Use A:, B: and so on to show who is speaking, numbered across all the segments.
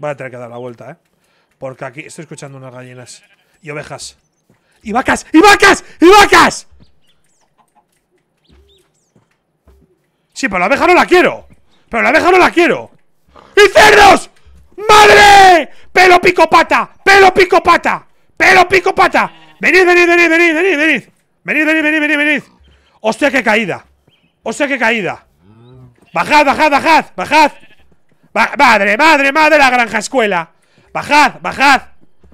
A: Voy a tener que dar la vuelta, ¿eh? Porque aquí estoy escuchando unas gallinas. Y ovejas. ¡Y vacas! ¡Y vacas! ¡Y vacas! Sí, pero la abeja no la quiero. Pero la abeja no la quiero. ¡Y cerdos! ¡Madre! ¡Pelo pico pata! ¡Pelo pico pata! ¡Pelo pico pata! ¡Venid, venid, venid, venid, venid, venid! ¡Venid, venid, venid, venid, venid! ¡Hostia, qué caída! ¡Hostia, qué caída! ¡Bajad, bajad, bajad! ¡Bajad! madre, madre, madre la granja escuela. Bajad, bajad.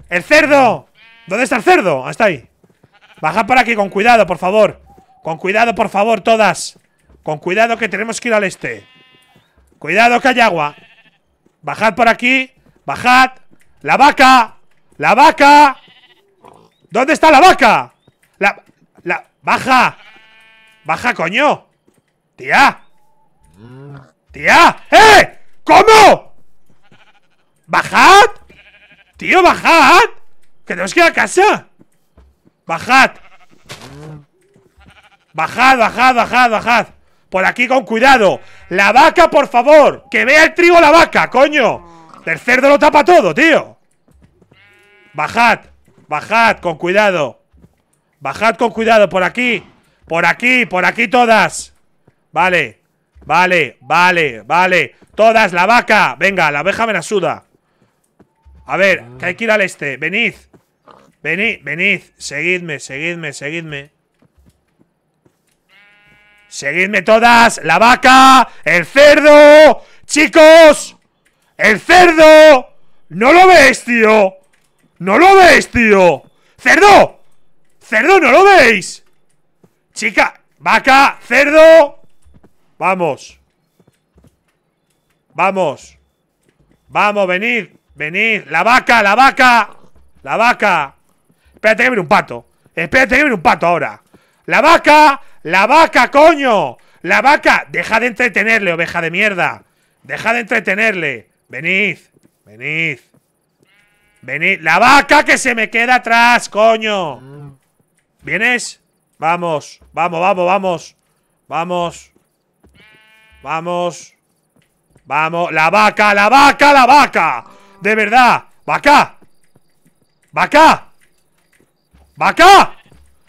A: El cerdo. ¿Dónde está el cerdo? Ah, está ahí. Bajad por aquí, con cuidado, por favor. Con cuidado, por favor, todas. Con cuidado que tenemos que ir al este. Cuidado que hay agua. Bajad por aquí. Bajad. La vaca. La vaca. ¿Dónde está la vaca? La... La... Baja. Baja, coño. Tía. Tía. ¡Eh! ¿Cómo? ¡Bajad! ¡Tío, bajad! ¡Que tenemos que ir a casa! ¡Bajad! ¡Bajad, bajad, bajad, bajad! Por aquí con cuidado ¡La vaca, por favor! ¡Que vea el trigo la vaca, coño! El cerdo lo tapa todo, tío Bajad Bajad, con cuidado Bajad con cuidado, por aquí Por aquí, por aquí todas Vale Vale, vale, vale. Todas, la vaca. Venga, la abeja me la suda. A ver, que hay que ir al este. Venid. Venid, venid. Seguidme, seguidme, seguidme. Seguidme todas. La vaca. El cerdo. Chicos. El cerdo. No lo ves, tío. No lo ves, tío. Cerdo. Cerdo, no lo veis. Chica. Vaca. Cerdo. Vamos. Vamos. Vamos, venid. Venid. La vaca, la vaca. La vaca. Espérate que viene un pato. Espérate que viene un pato ahora. La vaca. La vaca, coño. La vaca. Deja de entretenerle, oveja de mierda. Deja de entretenerle. Venid. Venid. Venid. La vaca que se me queda atrás, coño. ¿Vienes? Vamos. Vamos, vamos, vamos. Vamos. Vamos. Vamos. La vaca, la vaca, la vaca. De verdad. Vaca. Vaca. Vaca.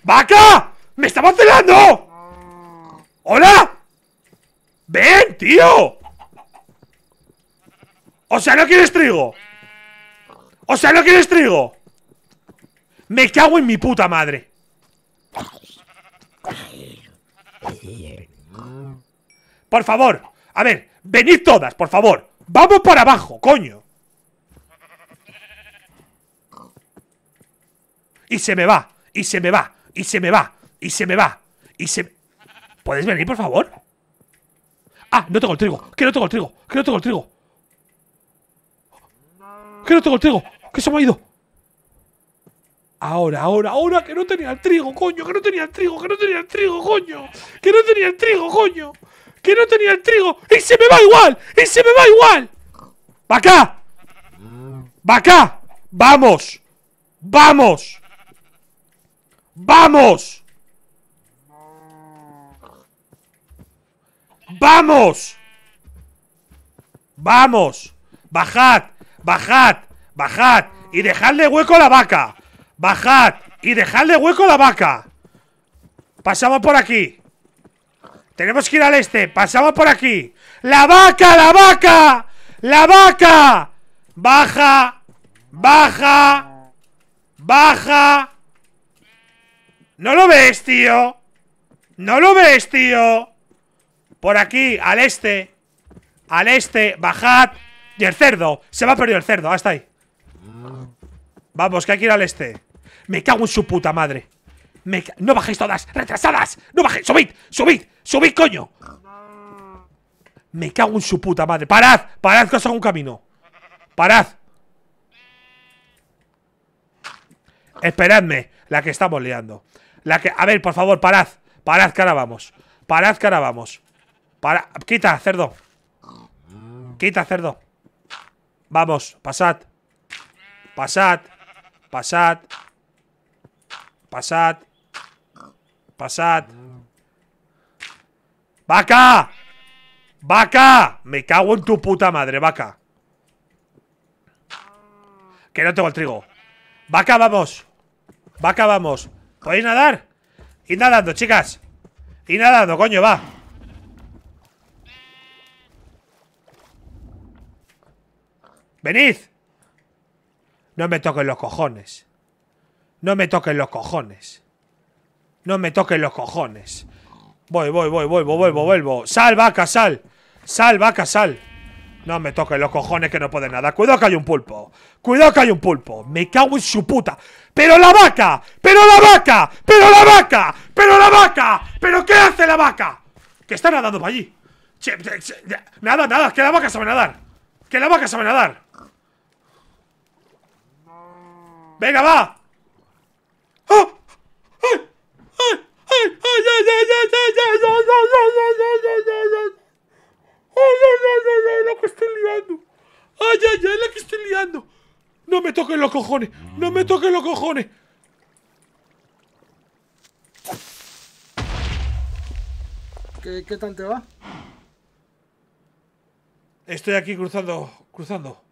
A: Vaca. Me está vacilando. Hola. Ven, tío. O sea, no quieres trigo. O sea, no quieres trigo. Me cago en mi puta madre. Por favor. A ver, venid todas, por favor. Vamos para abajo, coño. Y se me va, y se me va, y se me va, y se me va, y se... ¿Puedes venir, por favor? Ah, no tengo el trigo, que no tengo el trigo, que no tengo el trigo. Que no tengo el trigo, que se me ha ido. Ahora, ahora, ahora, que no tenía el trigo, coño, que no tenía el trigo, que no tenía el trigo, coño. Que no tenía el trigo, coño que no tenía el trigo y se me va igual, y se me va igual. ¡Va acá! ¡Va acá! ¡Vamos! ¡Vamos! ¡Vamos! ¡Vamos! ¡Vamos! ¡Bajad! ¡Bajad! ¡Bajad! ¡Y dejadle hueco a la vaca! ¡Bajad! ¡Y dejadle hueco la vaca! Pasamos por aquí tenemos que ir al este. Pasamos por aquí. ¡La vaca! ¡La vaca! ¡La vaca! Baja. Baja. Baja. ¿No lo ves, tío? ¿No lo ves, tío? Por aquí, al este. Al este. Bajad. Y el cerdo. Se me ha perdido el cerdo. Hasta ahí. Vamos, que hay que ir al este. Me cago en su puta madre. ¡No bajéis todas! ¡Retrasadas! ¡No bajéis! ¡Subid! ¡Subid! ¡Subid, coño! Me cago en su puta madre. ¡Parad! ¡Parad que os hago un camino! ¡Parad! Esperadme, la que estamos liando. La que... A ver, por favor, parad. Parad que ahora vamos. Parad que ahora vamos. Para... Quita, cerdo. Quita, cerdo. Vamos, pasad. Pasad. Pasad. Pasad. Pasad. ¡Vaca! ¡Vaca! Me cago en tu puta madre, vaca. Que no tengo el trigo. ¡Vaca, vamos! ¡Vaca, vamos! ¿Podéis nadar? Y nadando, chicas! y nadando, coño, va! ¡Venid! No me toquen los cojones. No me toquen los cojones. No me toquen los cojones. Voy, voy, voy, vuelvo, vuelvo, vuelvo. Sal, vaca, sal. Sal, vaca, sal. No me toquen los cojones que no pueden nada. Cuidado que hay un pulpo. Cuidado que hay un pulpo. Me cago en su puta. ¡Pero la vaca! ¡Pero la vaca! ¡Pero la vaca! ¡Pero la vaca! ¿Pero qué hace la vaca? Que está nadando para allí. Nada, nada. Que la vaca sabe nadar. Que la vaca sabe nadar. Venga, va. ¡Oh! ¡Ay, ay, ay! ¡La que estoy liando! ¡No me toquen los cojones! ¡No me toquen los cojones! ¿Qué, qué te va? Estoy aquí cruzando, cruzando.